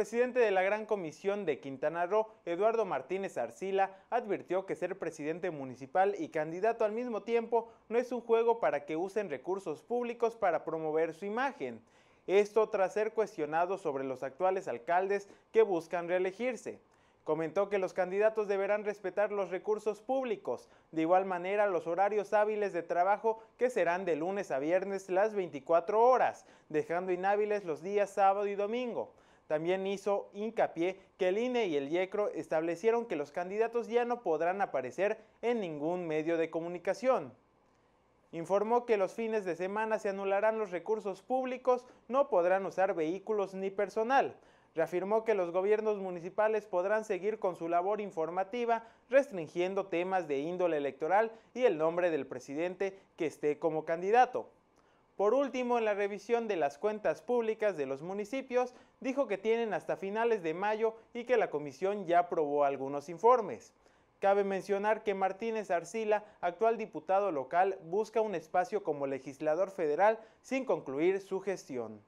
presidente de la Gran Comisión de Quintana Roo, Eduardo Martínez Arcila, advirtió que ser presidente municipal y candidato al mismo tiempo no es un juego para que usen recursos públicos para promover su imagen. Esto tras ser cuestionado sobre los actuales alcaldes que buscan reelegirse. Comentó que los candidatos deberán respetar los recursos públicos, de igual manera los horarios hábiles de trabajo que serán de lunes a viernes las 24 horas, dejando inhábiles los días sábado y domingo también hizo hincapié que el INE y el IECRO establecieron que los candidatos ya no podrán aparecer en ningún medio de comunicación. Informó que los fines de semana se anularán los recursos públicos, no podrán usar vehículos ni personal. Reafirmó que los gobiernos municipales podrán seguir con su labor informativa, restringiendo temas de índole electoral y el nombre del presidente que esté como candidato. Por último, en la revisión de las cuentas públicas de los municipios, dijo que tienen hasta finales de mayo y que la comisión ya aprobó algunos informes. Cabe mencionar que Martínez Arcila, actual diputado local, busca un espacio como legislador federal sin concluir su gestión.